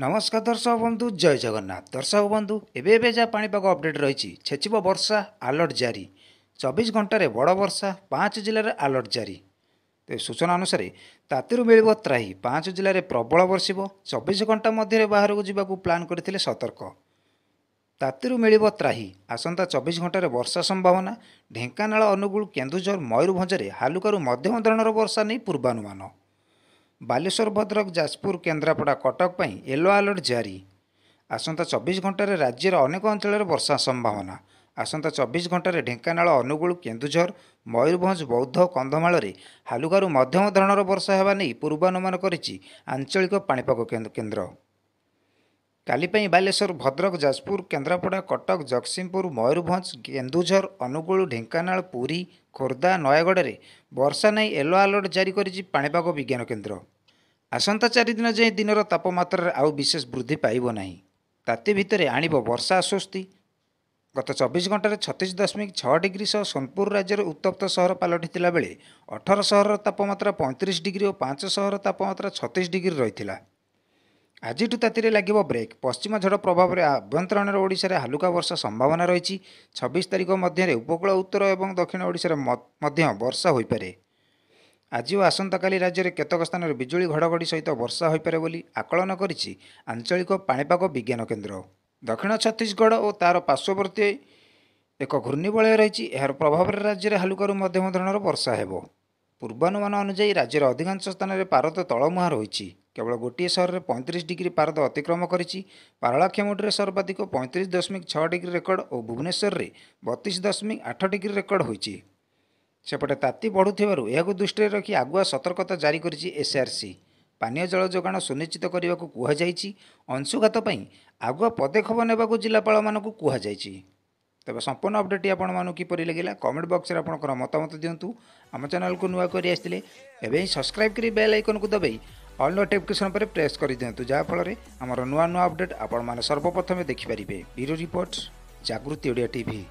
ନମସ୍କାର ଦର୍ଶକ ବନ୍ଧୁ ଜୟ ଜଗନ୍ନାଥ ଦର୍ଶକ ବନ୍ଧୁ ଏବେ ଏବେ ଯାହା ପାଣିପାଗ ଅପଡ଼େଟ୍ ରହିଛି ଛେଚିବ ବର୍ଷା ଆଲର୍ଟ ଜାରି ଚବିଶ ଘଣ୍ଟାରେ ବଡ଼ ବର୍ଷା ପାଞ୍ଚ ଜିଲ୍ଲାରେ ଆଲର୍ଟ ଜାରି ତେବେ ସୂଚନା ଅନୁସାରେ ତାତିରୁ ମିଳିବ ତ୍ରାହି ପାଞ୍ଚ ଜିଲ୍ଲାରେ ପ୍ରବଳ ବର୍ଷିବ ଚବିଶ ଘଣ୍ଟା ମଧ୍ୟରେ ବାହାରକୁ ଯିବାକୁ ପ୍ଲାନ୍ କରିଥିଲେ ସତର୍କ ତାତିରୁ ମିଳିବ ତ୍ରାହି ଆସନ୍ତା ଚବିଶ ଘଣ୍ଟାରେ ବର୍ଷା ସମ୍ଭାବନା ଢେଙ୍କାନାଳ ଅନୁଗୁଳ କେନ୍ଦୁଝର ମୟୂରଭଞ୍ଜରେ ହାଲୁକାରୁ ମଧ୍ୟମ ଧରଣର ବର୍ଷା ନେଇ ପୂର୍ବାନୁମାନ ବାଲେଶ୍ୱର ଭଦ୍ରକ ଯାଜପୁର କେନ୍ଦ୍ରାପଡ଼ା କଟକ ପାଇଁ ୟେଲୋ ଆଲର୍ଟ ଜାରି ଆସନ୍ତା ଚବିଶ ଘଣ୍ଟାରେ ରାଜ୍ୟର ଅନେକ ଅଞ୍ଚଳରେ ବର୍ଷା ସମ୍ଭାବନା ଆସନ୍ତା ଚବିଶ ଘଣ୍ଟାରେ ଢେଙ୍କାନାଳ ଅନୁଗୁଳ କେନ୍ଦୁଝର ମୟୂରଭଞ୍ଜ ବୌଦ୍ଧ କନ୍ଧମାଳରେ ହାଲୁକାରୁ ମଧ୍ୟମ ଧରଣର ବର୍ଷା ହେବା ନେଇ ପୂର୍ବାନୁମାନ କରିଛି ଆଞ୍ଚଳିକ ପାଣିପାଗ କେନ୍ଦ୍ର କାଲି ପାଇଁ ବାଲେଶ୍ୱର ଭଦ୍ରକ ଯାଜପୁର କେନ୍ଦ୍ରାପଡ଼ା କଟକ ଜଗତସିଂହପୁର ମୟୂରଭଞ୍ଜ କେନ୍ଦୁଝର ଅନୁଗୁଳ ଢେଙ୍କାନାଳ ପୁରୀ ଖୋର୍ଦ୍ଧା ନୟାଗଡ଼ରେ ବର୍ଷା ନେଇ ୟେଲୋ ଆଲର୍ଟ ଜାରି କରିଛି ପାଣିପାଗ ବିଜ୍ଞାନ କେନ୍ଦ୍ର ଆସନ୍ତା ଚାରିଦିନ ଯାଏଁ ଦିନର ତାପମାତ୍ରାରେ ଆଉ ବିଶେଷ ବୃଦ୍ଧି ପାଇବ ନାହିଁ ତାତି ଭିତରେ ଆଣିବ ବର୍ଷା ଆଶ୍ୱସ୍ତି ଗତ ଚବିଶ ଘଣ୍ଟାରେ ଛତିଶ ଦଶମିକ ଛଅ ଡିଗ୍ରୀ ସହ ସୋନପୁର ରାଜ୍ୟର ଉତ୍ତପ୍ତ ସହର ପାଲଟିଥିଲା ବେଳେ ଅଠର ସହରର ତାପମାତ୍ରା ପଇଁତିରିଶ ଡିଗ୍ରୀ ଓ ପାଞ୍ଚ ସହରର ତାପମାତ୍ରା ଛତିଶ ଡିଗ୍ରୀ ରହିଥିଲା ଆଜିଠୁ ତାତିରେ ଲାଗିବ ବ୍ରେକ୍ ପଶ୍ଚିମ ଝଡ଼ ପ୍ରଭାବରେ ଆଭ୍ୟନ୍ତରୀଣରେ ଓଡ଼ିଶାରେ ହାଲୁକା ବର୍ଷା ସମ୍ଭାବନା ରହିଛି ଛବିଶ ତାରିଖ ମଧ୍ୟରେ ଉପକୂଳ ଉତ୍ତର ଏବଂ ଦକ୍ଷିଣ ଓଡ଼ିଶାରେ ମଧ୍ୟ ବର୍ଷା ହୋଇପାରେ ଆଜି ଓ ଆସନ୍ତାକାଲି ରାଜ୍ୟରେ କେତେକ ସ୍ଥାନରେ ବିଜୁଳି ଘଡ଼ଘଡ଼ି ସହିତ ବର୍ଷା ହୋଇପାରେ ବୋଲି ଆକଳନ କରିଛି ଆଞ୍ଚଳିକ ପାଣିପାଗ ବିଜ୍ଞାନ କେନ୍ଦ୍ର ଦକ୍ଷିଣ ଛତିଶଗଡ଼ ଓ ତା'ର ପାର୍ଶ୍ୱବର୍ତ୍ତୀ ଏକ ଘୂର୍ଣ୍ଣିବଳୟ ରହିଛି ଏହାର ପ୍ରଭାବରେ ରାଜ୍ୟରେ ହାଲୁକାରୁ ମଧ୍ୟମ ଧରଣର ବର୍ଷା ହେବ ପୂର୍ବାନୁମାନ ଅନୁଯାୟୀ ରାଜ୍ୟର ଅଧିକାଂଶ ସ୍ଥାନରେ ପାରଦ ତଳମୁହାଁ ରହିଛି କେବଳ ଗୋଟିଏ ସହରରେ ପଇଁତିରିଶ ଡିଗ୍ରୀ ପାରଦ ଅତିକ୍ରମ କରିଛି ପାରଳାକ୍ଷମୁଟିରେ ସର୍ବାଧିକ ପଇଁତିରିଶ ଦଶମିକ ଛଅ ଡିଗ୍ରୀ ରେକର୍ଡ ଓ ଭୁବନେଶ୍ୱରରେ ବତିଶ ଦଶମିକ ଆଠ ଡିଗ୍ରୀ ରେକର୍ଡ ହୋଇଛି ସେପଟେ ତାତି ବଢ଼ୁଥିବାରୁ ଏହାକୁ ଦୃଷ୍ଟିରେ ରଖି ଆଗୁଆ ସତର୍କତା ଜାରି କରିଛି ଏସ୍ଆର୍ସି ପାନୀୟ ଜଳ ଯୋଗାଣ ସୁନିଶ୍ଚିତ କରିବାକୁ କୁହାଯାଇଛି ଅଂଶୁଘାତ ପାଇଁ ଆଗୁଆ ପଦକ୍ଷେପ ନେବାକୁ ଜିଲ୍ଲାପାଳମାନଙ୍କୁ କୁହାଯାଇଛି ତେବେ ସମ୍ପୂର୍ଣ୍ଣ ଅପଡ଼େଟ୍ଟି ଆପଣମାନଙ୍କୁ କିପରି ଲାଗିଲା କମେଣ୍ଟ ବକ୍ସରେ ଆପଣଙ୍କର ମତାମତ ଦିଅନ୍ତୁ ଆମ ଚ୍ୟାନେଲକୁ ନୂଆ କରି ଆସିଥିଲେ ଏବେ ହିଁ ସବସ୍କ୍ରାଇବ୍ କରି ବେଲ୍ ଆଇକନ୍କୁ ଦବାଇ ଅଲ୍ ନୋଟିଫିକେସନ୍ ଉପରେ ପ୍ରେସ୍ କରିଦିଅନ୍ତୁ ଯାହାଫଳରେ ଆମର ନୂଆ ନୂଆ ଅପଡ଼େଟ୍ ଆପଣମାନେ ସର୍ବପ୍ରଥମେ ଦେଖିପାରିବେ bureau report Jagruti Odia TV